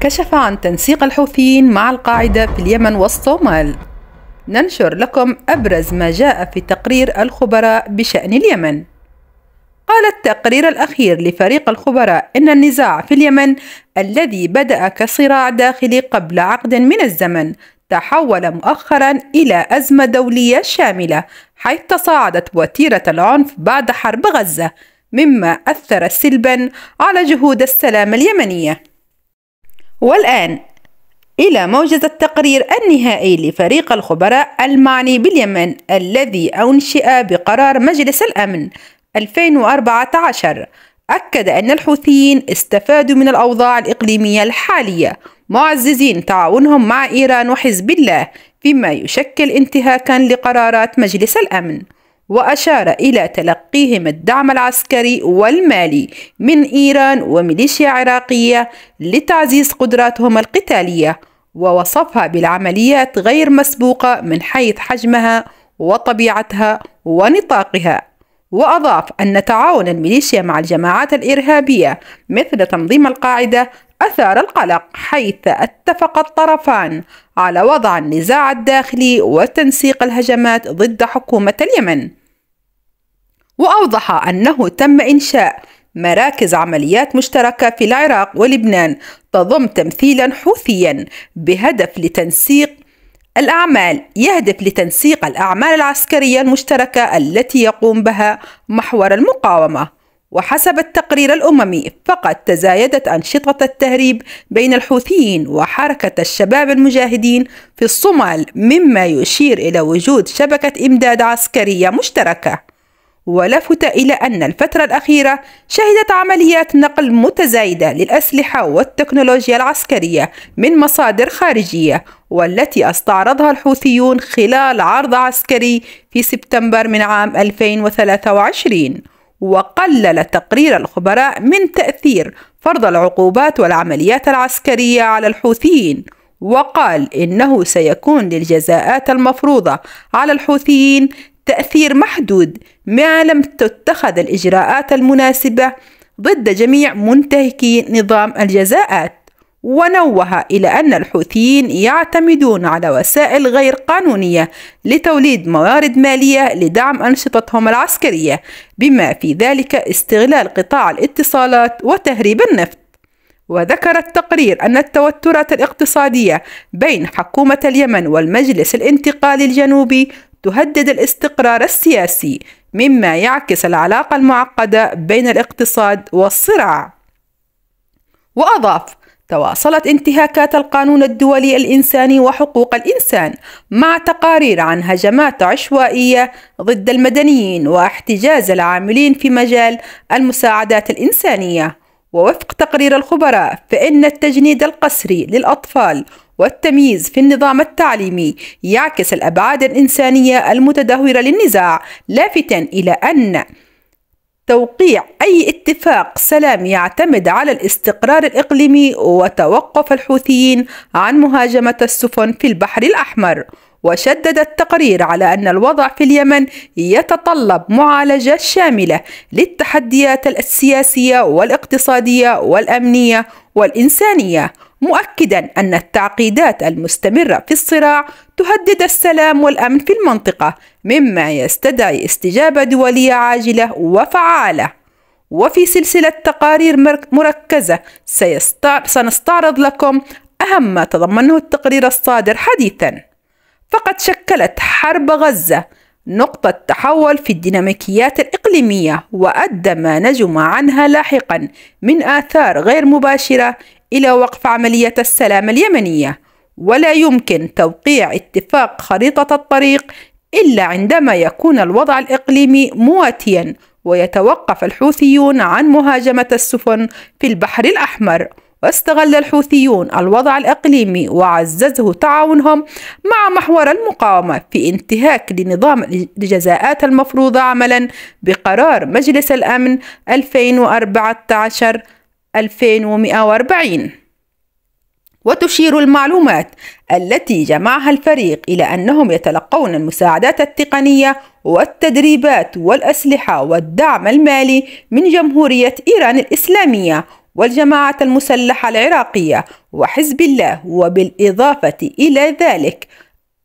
كشف عن تنسيق الحوثيين مع القاعدة في اليمن والصومال ننشر لكم أبرز ما جاء في تقرير الخبراء بشأن اليمن قال التقرير الأخير لفريق الخبراء إن النزاع في اليمن الذي بدأ كصراع داخلي قبل عقد من الزمن تحول مؤخرا إلى أزمة دولية شاملة حيث تصاعدت وتيرة العنف بعد حرب غزة مما أثر سلبا على جهود السلام اليمنية والآن إلى موجة التقرير النهائي لفريق الخبراء المعني باليمن الذي أنشئ بقرار مجلس الأمن 2014 أكد أن الحوثيين استفادوا من الأوضاع الإقليمية الحالية معززين تعاونهم مع إيران وحزب الله فيما يشكل انتهاكا لقرارات مجلس الأمن وأشار إلى تلقيهم الدعم العسكري والمالي من إيران وميليشيا عراقية لتعزيز قدراتهم القتالية ووصفها بالعمليات غير مسبوقة من حيث حجمها وطبيعتها ونطاقها وأضاف أن تعاون الميليشيا مع الجماعات الإرهابية مثل تنظيم القاعدة أثار القلق حيث اتفق الطرفان على وضع النزاع الداخلي وتنسيق الهجمات ضد حكومة اليمن وأوضح أنه تم إنشاء مراكز عمليات مشتركة في العراق ولبنان تضم تمثيلا حوثيا بهدف لتنسيق الأعمال يهدف لتنسيق الأعمال العسكرية المشتركة التي يقوم بها محور المقاومة وحسب التقرير الأممي فقد تزايدت أنشطة التهريب بين الحوثيين وحركة الشباب المجاهدين في الصومال مما يشير إلى وجود شبكة إمداد عسكرية مشتركة ولفت إلى أن الفترة الأخيرة شهدت عمليات نقل متزايدة للأسلحة والتكنولوجيا العسكرية من مصادر خارجية والتي استعرضها الحوثيون خلال عرض عسكري في سبتمبر من عام 2023 وقلل تقرير الخبراء من تأثير فرض العقوبات والعمليات العسكرية على الحوثيين وقال إنه سيكون للجزاءات المفروضة على الحوثيين تأثير محدود ما لم تتخذ الإجراءات المناسبة ضد جميع منتهكي نظام الجزاءات ونوه إلى أن الحوثيين يعتمدون على وسائل غير قانونية لتوليد موارد مالية لدعم أنشطتهم العسكرية بما في ذلك استغلال قطاع الاتصالات وتهريب النفط وذكر التقرير أن التوترات الاقتصادية بين حكومة اليمن والمجلس الانتقالي الجنوبي تهدد الاستقرار السياسي مما يعكس العلاقة المعقدة بين الاقتصاد والصراع وأضاف تواصلت انتهاكات القانون الدولي الإنساني وحقوق الإنسان مع تقارير عن هجمات عشوائية ضد المدنيين واحتجاز العاملين في مجال المساعدات الإنسانية ووفق تقرير الخبراء فإن التجنيد القسري للأطفال والتمييز في النظام التعليمي يعكس الأبعاد الإنسانية المتدهورة للنزاع لافتا إلى أن توقيع أي اتفاق سلام يعتمد على الاستقرار الإقليمي وتوقف الحوثيين عن مهاجمة السفن في البحر الأحمر وشدد التقرير على أن الوضع في اليمن يتطلب معالجة شاملة للتحديات السياسية والاقتصادية والأمنية والإنسانية مؤكدا أن التعقيدات المستمرة في الصراع تهدد السلام والأمن في المنطقة مما يستدعي استجابة دولية عاجلة وفعالة وفي سلسلة تقارير مركزة سنستعرض لكم أهم ما تضمنه التقرير الصادر حديثا فقد شكلت حرب غزة نقطة تحول في الديناميكيات الإقليمية وأدى ما نجم عنها لاحقا من آثار غير مباشرة إلى وقف عملية السلام اليمنية ولا يمكن توقيع اتفاق خريطة الطريق إلا عندما يكون الوضع الإقليمي مواتيا ويتوقف الحوثيون عن مهاجمة السفن في البحر الأحمر واستغل الحوثيون الوضع الإقليمي وعززه تعاونهم مع محور المقاومة في انتهاك لنظام الجزاءات المفروضة عملا بقرار مجلس الأمن 2014 2140 وتشير المعلومات التي جمعها الفريق إلى أنهم يتلقون المساعدات التقنية والتدريبات والأسلحة والدعم المالي من جمهورية إيران الإسلامية والجماعة المسلحة العراقية وحزب الله وبالإضافة إلى ذلك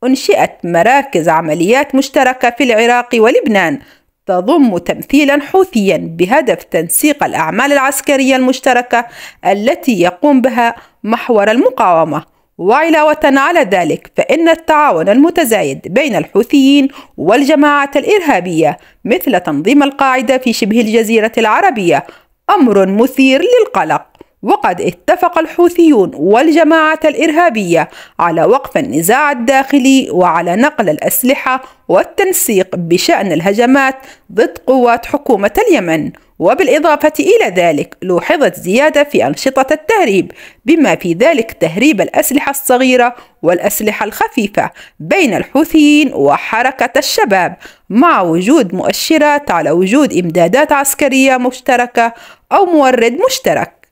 أنشئت مراكز عمليات مشتركة في العراق ولبنان تضم تمثيلا حوثيا بهدف تنسيق الأعمال العسكرية المشتركة التي يقوم بها محور المقاومة وعلاوة على ذلك فإن التعاون المتزايد بين الحوثيين والجماعات الإرهابية مثل تنظيم القاعدة في شبه الجزيرة العربية أمر مثير للقلق وقد اتفق الحوثيون والجماعة الإرهابية على وقف النزاع الداخلي وعلى نقل الأسلحة والتنسيق بشأن الهجمات ضد قوات حكومة اليمن وبالإضافة إلى ذلك لوحظت زيادة في أنشطة التهريب بما في ذلك تهريب الأسلحة الصغيرة والأسلحة الخفيفة بين الحوثيين وحركة الشباب مع وجود مؤشرات على وجود إمدادات عسكرية مشتركة أو مورد مشترك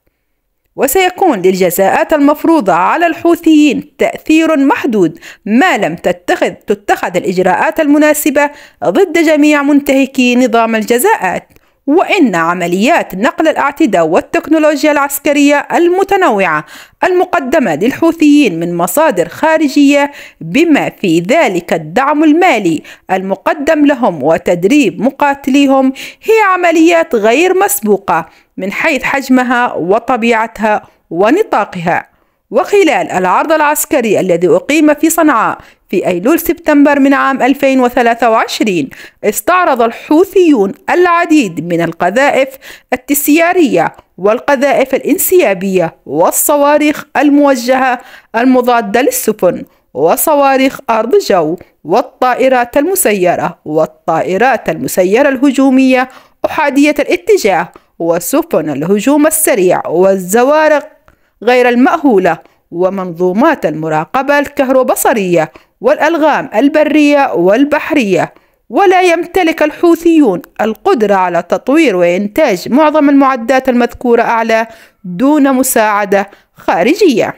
وسيكون للجزاءات المفروضة على الحوثيين تأثير محدود ما لم تتخذ تتخذ الإجراءات المناسبة ضد جميع منتهكي نظام الجزاءات وإن عمليات نقل الأعتدة والتكنولوجيا العسكرية المتنوعة المقدمة للحوثيين من مصادر خارجية بما في ذلك الدعم المالي المقدم لهم وتدريب مقاتليهم هي عمليات غير مسبوقة من حيث حجمها وطبيعتها ونطاقها وخلال العرض العسكري الذي أقيم في صنعاء في أيلول سبتمبر من عام 2023 استعرض الحوثيون العديد من القذائف التسيارية والقذائف الانسيابية والصواريخ الموجهة المضادة للسفن وصواريخ أرض جو والطائرات المسيرة والطائرات المسيرة الهجومية أحادية الاتجاه وسفن الهجوم السريع والزوارق غير المأهولة ومنظومات المراقبة الكهروبصرية والألغام البرية والبحرية ولا يمتلك الحوثيون القدرة على تطوير وإنتاج معظم المعدات المذكورة أعلى دون مساعدة خارجية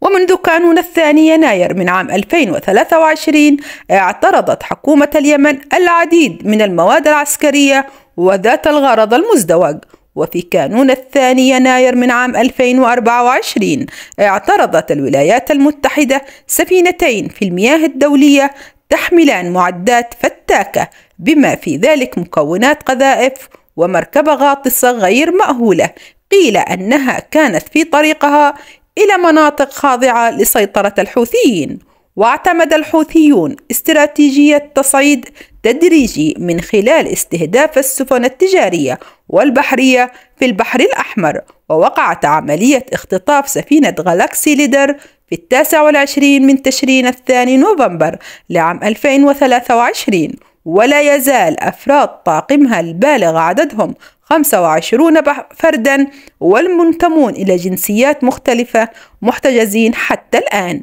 ومنذ كانون الثاني يناير من عام 2023 اعترضت حكومة اليمن العديد من المواد العسكرية وذات الغرض المزدوج وفي كانون الثاني يناير من عام 2024 اعترضت الولايات المتحدة سفينتين في المياه الدولية تحملان معدات فتاكة بما في ذلك مكونات قذائف ومركبة غاطسة غير مأهولة قيل أنها كانت في طريقها إلى مناطق خاضعة لسيطرة الحوثيين واعتمد الحوثيون استراتيجية تصعيد تدريجي من خلال استهداف السفن التجارية والبحرية في البحر الأحمر ووقعت عملية اختطاف سفينة غالاكسي ليدر في التاسع والعشرين من تشرين الثاني نوفمبر لعام 2023 ولا يزال أفراد طاقمها البالغ عددهم 25 فردا والمنتمون إلى جنسيات مختلفة محتجزين حتى الآن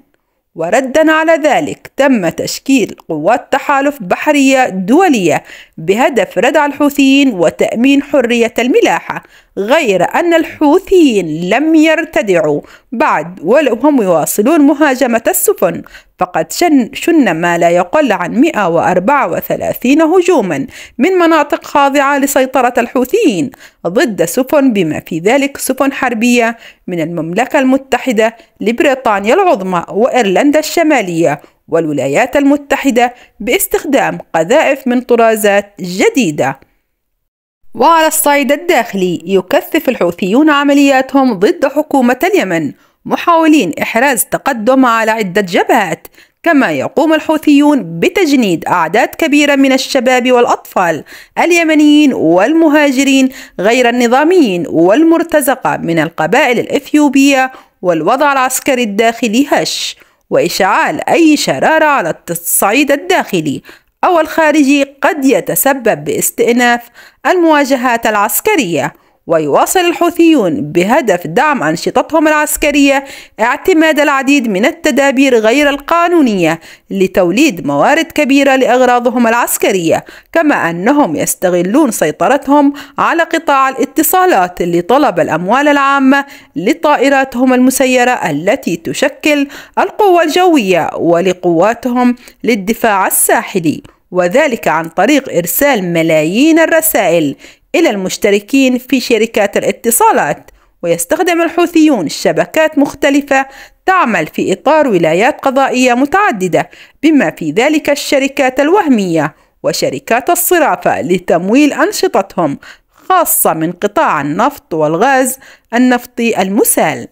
وردا على ذلك تم تشكيل قوات تحالف بحرية دولية بهدف ردع الحوثيين وتأمين حرية الملاحة غير أن الحوثيين لم يرتدعوا بعد ولو هم يواصلون مهاجمة السفن فقد شن, شن ما لا يقل عن 134 هجوما من مناطق خاضعة لسيطرة الحوثيين ضد سفن بما في ذلك سفن حربية من المملكة المتحدة لبريطانيا العظمى وإيرلندا الشمالية والولايات المتحدة باستخدام قذائف من طرازات جديدة وعلى الصعيد الداخلي يكثف الحوثيون عملياتهم ضد حكومة اليمن محاولين إحراز تقدم على عدة جبهات كما يقوم الحوثيون بتجنيد أعداد كبيرة من الشباب والأطفال اليمنيين والمهاجرين غير النظاميين والمرتزقة من القبائل الإثيوبية والوضع العسكري الداخلي هش وإشعال أي شرارة على الصعيد الداخلي أو الخارجي قد يتسبب باستئناف المواجهات العسكرية ويواصل الحوثيون بهدف دعم أنشطتهم العسكرية اعتماد العديد من التدابير غير القانونية لتوليد موارد كبيرة لأغراضهم العسكرية كما أنهم يستغلون سيطرتهم على قطاع الاتصالات لطلب الأموال العامة لطائراتهم المسيرة التي تشكل القوة الجوية ولقواتهم للدفاع الساحلي وذلك عن طريق إرسال ملايين الرسائل إلى المشتركين في شركات الاتصالات ويستخدم الحوثيون شبكات مختلفة تعمل في إطار ولايات قضائية متعددة بما في ذلك الشركات الوهمية وشركات الصرافة لتمويل أنشطتهم خاصة من قطاع النفط والغاز النفطي المسال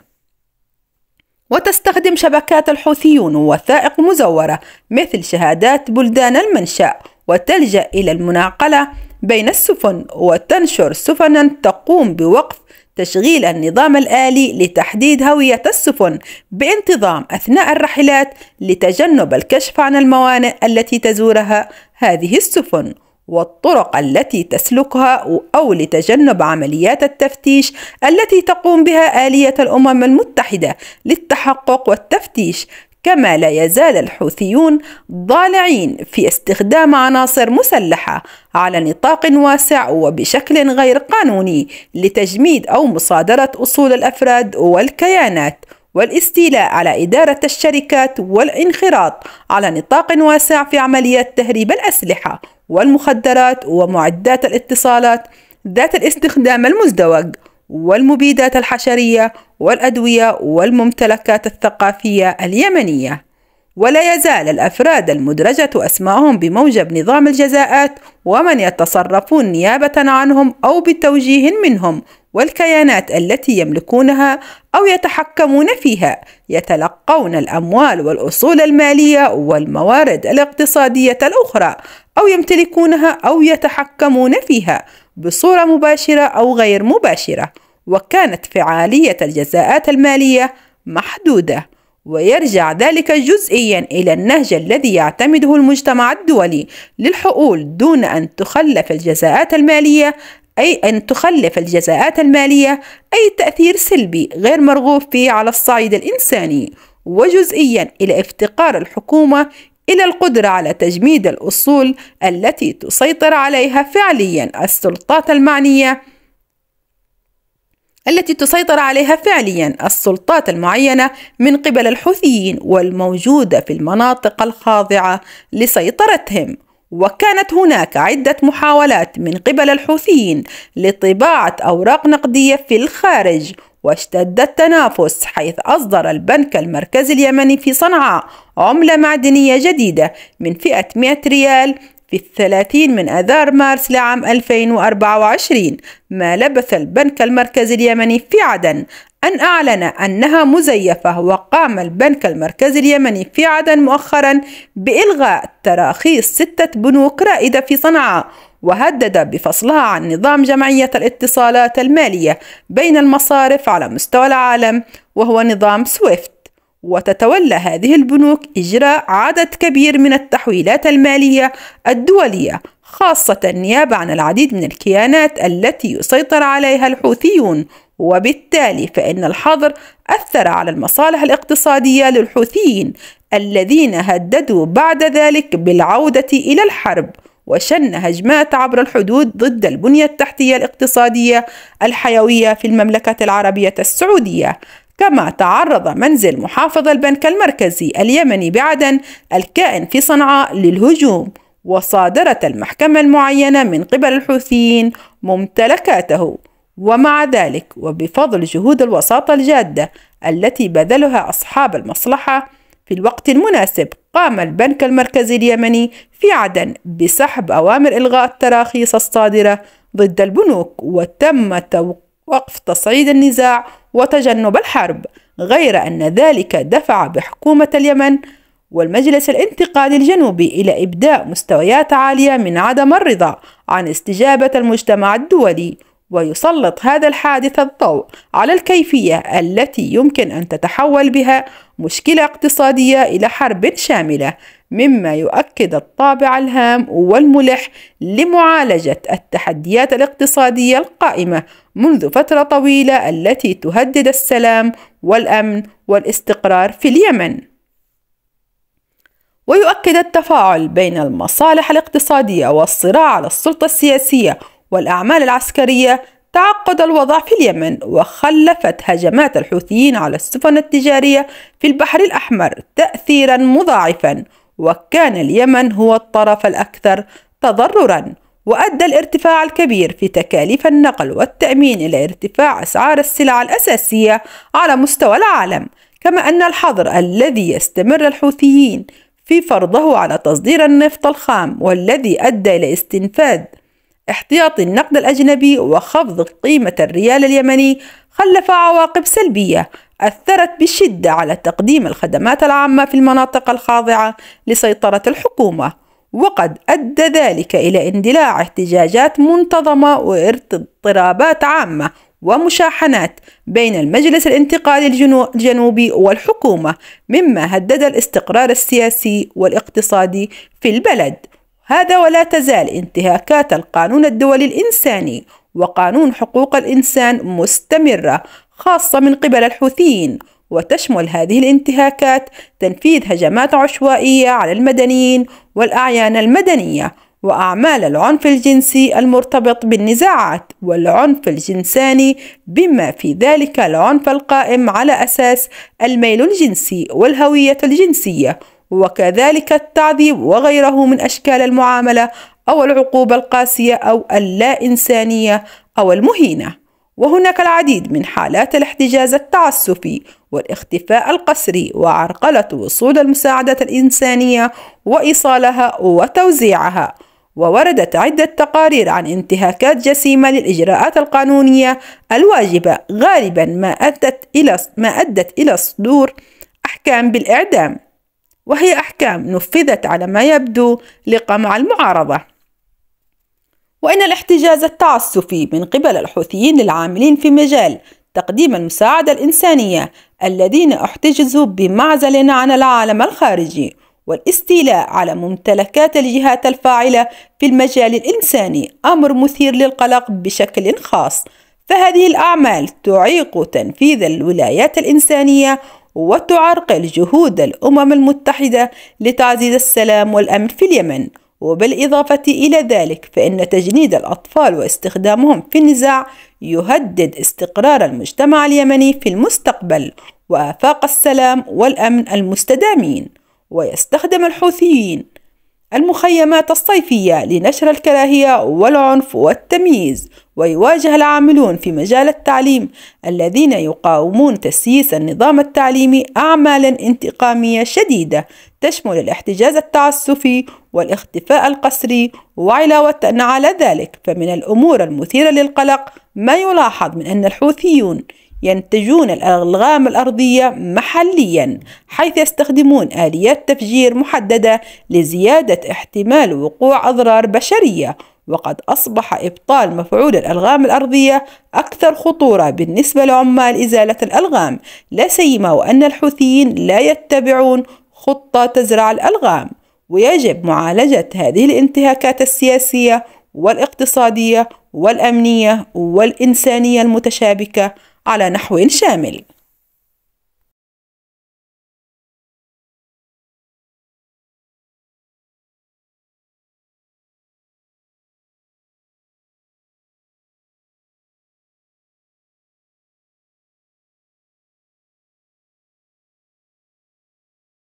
وتستخدم شبكات الحوثيون وثائق مزورة مثل شهادات بلدان المنشأ وتلجأ إلى المناقلة بين السفن وتنشر سفنا تقوم بوقف تشغيل النظام الآلي لتحديد هوية السفن بانتظام أثناء الرحلات لتجنب الكشف عن الموانئ التي تزورها هذه السفن والطرق التي تسلكها أو لتجنب عمليات التفتيش التي تقوم بها آلية الأمم المتحدة للتحقق والتفتيش كما لا يزال الحوثيون ضالعين في استخدام عناصر مسلحة على نطاق واسع وبشكل غير قانوني لتجميد أو مصادرة أصول الأفراد والكيانات والاستيلاء على إدارة الشركات والانخراط على نطاق واسع في عمليات تهريب الأسلحة والمخدرات ومعدات الاتصالات ذات الاستخدام المزدوج والمبيدات الحشرية والأدوية والممتلكات الثقافية اليمنية ولا يزال الأفراد المدرجة أسماءهم بموجب نظام الجزاءات ومن يتصرفون نيابة عنهم أو بتوجيه منهم والكيانات التي يملكونها أو يتحكمون فيها يتلقون الأموال والأصول المالية والموارد الاقتصادية الأخرى أو يمتلكونها أو يتحكمون فيها بصورة مباشرة أو غير مباشرة وكانت فعالية الجزاءات المالية محدودة ويرجع ذلك جزئيا إلى النهج الذي يعتمده المجتمع الدولي للحقول دون أن تخلف الجزاءات المالية أي أن تخلف الجزاءات المالية أي تأثير سلبي غير مرغوب فيه على الصعيد الإنساني وجزئيا إلى افتقار الحكومة إلى القدرة على تجميد الأصول التي تسيطر عليها فعليا السلطات المعنية التي تسيطر عليها فعليا السلطات المعينة من قبل الحوثيين والموجودة في المناطق الخاضعة لسيطرتهم وكانت هناك عدة محاولات من قبل الحوثيين لطباعة أوراق نقدية في الخارج واشتد التنافس حيث أصدر البنك المركزي اليمني في صنعاء عملة معدنية جديدة من فئة 100 ريال في الثلاثين من أذار مارس لعام 2024 ما لبث البنك المركزي اليمني في عدن أن أعلن أنها مزيفة وقام البنك المركزي اليمني في عدن مؤخرا بإلغاء تراخيص ستة بنوك رائدة في صنعاء وهدد بفصلها عن نظام جمعية الاتصالات المالية بين المصارف على مستوى العالم وهو نظام سويفت وتتولى هذه البنوك إجراء عدد كبير من التحويلات المالية الدولية خاصة نيابة عن العديد من الكيانات التي يسيطر عليها الحوثيون وبالتالي فإن الحظر أثر على المصالح الاقتصادية للحوثيين الذين هددوا بعد ذلك بالعودة إلى الحرب وشن هجمات عبر الحدود ضد البنية التحتية الاقتصادية الحيوية في المملكة العربية السعودية كما تعرض منزل محافظ البنك المركزي اليمني بعدن الكائن في صنعاء للهجوم وصادرت المحكمة المعينة من قبل الحوثيين ممتلكاته ومع ذلك وبفضل جهود الوساطة الجادة التي بذلها أصحاب المصلحة في الوقت المناسب قام البنك المركزي اليمني في عدن بسحب أوامر إلغاء التراخيص الصادرة ضد البنوك وتم وقف تصعيد النزاع وتجنب الحرب غير أن ذلك دفع بحكومة اليمن والمجلس الانتقالي الجنوبي إلى إبداء مستويات عالية من عدم الرضا عن استجابة المجتمع الدولي ويسلط هذا الحادث الضوء على الكيفية التي يمكن أن تتحول بها مشكلة اقتصادية إلى حرب شاملة، مما يؤكد الطابع الهام والملح لمعالجة التحديات الاقتصادية القائمة منذ فترة طويلة التي تهدد السلام والأمن والاستقرار في اليمن. ويؤكد التفاعل بين المصالح الاقتصادية والصراع على السلطة السياسية والأعمال العسكرية تعقد الوضع في اليمن وخلفت هجمات الحوثيين على السفن التجارية في البحر الأحمر تأثيرا مضاعفا وكان اليمن هو الطرف الأكثر تضررا وأدى الارتفاع الكبير في تكاليف النقل والتأمين إلى ارتفاع أسعار السلع الأساسية على مستوى العالم كما أن الحظر الذي يستمر الحوثيين في فرضه على تصدير النفط الخام والذي أدى إلى استنفاد احتياطي النقد الأجنبي وخفض قيمة الريال اليمني خلف عواقب سلبية أثرت بشدة على تقديم الخدمات العامة في المناطق الخاضعة لسيطرة الحكومة وقد أدى ذلك إلى اندلاع احتجاجات منتظمة واضطرابات عامة ومشاحنات بين المجلس الانتقالي الجنوبي والحكومة مما هدد الاستقرار السياسي والاقتصادي في البلد هذا ولا تزال انتهاكات القانون الدولي الإنساني وقانون حقوق الإنسان مستمرة خاصة من قبل الحوثيين وتشمل هذه الانتهاكات تنفيذ هجمات عشوائية على المدنيين والأعيان المدنية وأعمال العنف الجنسي المرتبط بالنزاعات والعنف الجنساني بما في ذلك العنف القائم على أساس الميل الجنسي والهوية الجنسية وكذلك التعذيب وغيره من أشكال المعاملة أو العقوبة القاسية أو اللا إنسانية أو المهينة وهناك العديد من حالات الاحتجاز التعسفي والاختفاء القسري وعرقلة وصول المساعدة الإنسانية وإيصالها وتوزيعها ووردت عدة تقارير عن انتهاكات جسيمة للإجراءات القانونية الواجبة غالبا ما أدت إلى ما أدت إلى صدور أحكام بالإعدام وهي أحكام نفذت على ما يبدو لقمع المعارضة وإن الاحتجاز التعسفي من قبل الحوثيين للعاملين في مجال تقديم المساعدة الإنسانية الذين احتجزوا بمعزل عن العالم الخارجي والاستيلاء على ممتلكات الجهات الفاعلة في المجال الإنساني أمر مثير للقلق بشكل خاص فهذه الأعمال تعيق تنفيذ الولايات الإنسانية وتعرقل جهود الأمم المتحدة لتعزيز السلام والأمن في اليمن وبالإضافة إلى ذلك فإن تجنيد الأطفال واستخدامهم في النزاع يهدد استقرار المجتمع اليمني في المستقبل وآفاق السلام والأمن المستدامين ويستخدم الحوثيين المخيمات الصيفية لنشر الكراهية والعنف والتمييز ويواجه العاملون في مجال التعليم الذين يقاومون تسييس النظام التعليمي أعمالا انتقامية شديدة تشمل الاحتجاز التعسفي والاختفاء القسري وعلاوة على ذلك فمن الأمور المثيرة للقلق ما يلاحظ من أن الحوثيون ينتجون الألغام الأرضية محليا حيث يستخدمون آليات تفجير محددة لزيادة احتمال وقوع أضرار بشرية وقد أصبح إبطال مفعول الألغام الأرضية أكثر خطورة بالنسبة لعمال إزالة الألغام لا سيما وأن الحوثيين لا يتبعون خطة تزرع الألغام ويجب معالجة هذه الانتهاكات السياسية والاقتصادية والأمنية والإنسانية المتشابكة على نحو شامل